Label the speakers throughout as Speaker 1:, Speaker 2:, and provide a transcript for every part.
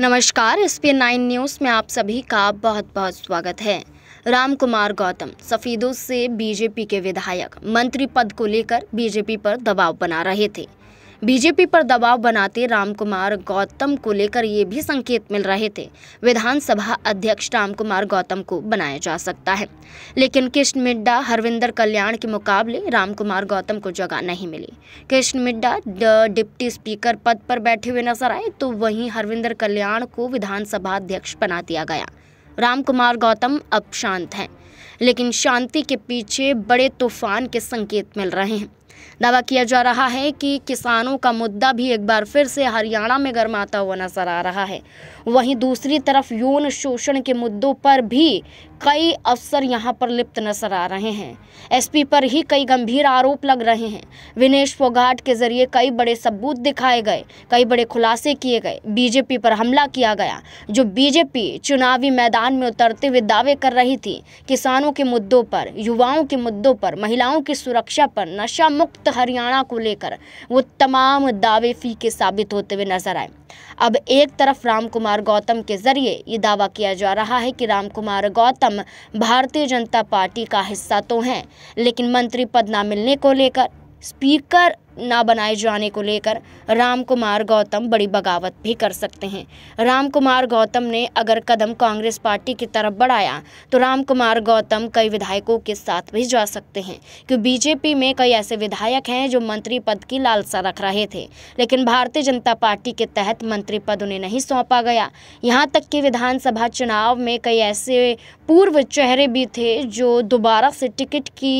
Speaker 1: नमस्कार S P nine news में आप सभी का बहुत बहुत स्वागत है राम कुमार गौतम सफेदों से बीजेपी के विधायक मंत्री पद को लेकर बीजेपी पर दबाव बना रहे थे बीजेपी पर दबाव बनाते रामकुमार गौतम को लेकर ये भी संकेत मिल रहे थे विधानसभा अध्यक्ष रामकुमार गौतम को बनाया जा सकता है लेकिन कृष्ण मिड्डा हरविंदर कल्याण के मुकाबले रामकुमार गौतम को जगह नहीं मिली कृष्ण मिड्डा डिप्टी स्पीकर पद पर बैठे हुए नजर आए तो वहीं हरविंदर कल्याण को विधानसभा अध्यक्ष बना दिया गया रामकुमार गौतम अब शांत हैं लेकिन शांति के पीछे बड़े तूफान के संकेत मिल रहे हैं दावा किया जा रहा है कि किसानों का मुद्दा भी एक बार फिर से हरियाणा में गर्माता हुआ नजर आ रहा है वहीं दूसरी तरफ यौन शोषण के मुद्दों पर भी कई अफसर यहां पर लिप्त नजर आ रहे हैं एसपी पर ही कई गंभीर आरोप लग रहे हैं विनेश फोगाट के जरिए कई बड़े सबूत दिखाए गए कई बड़े खुलासे किए गए बीजेपी पर हमला किया गया जो बीजेपी चुनावी मैदान में उतरते हुए दावे कर रही थी किसानों के मुद्दों पर युवाओं के मुद्दों पर महिलाओं की सुरक्षा पर नशा मुक्त संयुक्त हरियाणा को लेकर वो तमाम दावे फीके साबित होते हुए नजर आए अब एक तरफ राम कुमार गौतम के जरिए ये दावा किया जा रहा है कि राम कुमार गौतम भारतीय जनता पार्टी का हिस्सा तो हैं लेकिन मंत्री पद ना मिलने को लेकर स्पीकर ना बनाए जाने को लेकर राम कुमार गौतम बड़ी बगावत भी कर सकते हैं राम कुमार गौतम ने अगर कदम कांग्रेस पार्टी की तरफ बढ़ाया तो राम कुमार गौतम कई विधायकों के साथ भी जा सकते हैं क्योंकि बीजेपी में कई ऐसे विधायक हैं जो मंत्री पद की लालसा रख रहे थे लेकिन भारतीय जनता पार्टी के तहत मंत्री पद उन्हें नहीं सौंपा गया यहाँ तक कि विधानसभा चुनाव में कई ऐसे पूर्व चेहरे भी थे जो दोबारा से टिकट की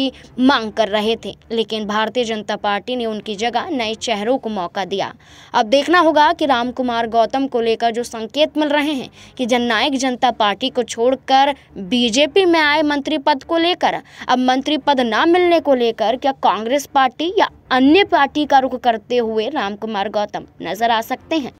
Speaker 1: मांग कर रहे थे लेकिन भारतीय जनता पार्टी ने उन की जगह नए चेहरों को मौका दिया अब देखना होगा कि रामकुमार गौतम को लेकर जो संकेत मिल रहे हैं कि जननायक जनता पार्टी को छोड़कर बीजेपी में आए मंत्री पद को लेकर अब मंत्री पद ना मिलने को लेकर क्या कांग्रेस पार्टी या अन्य पार्टी का रुख करते हुए रामकुमार गौतम नजर आ सकते हैं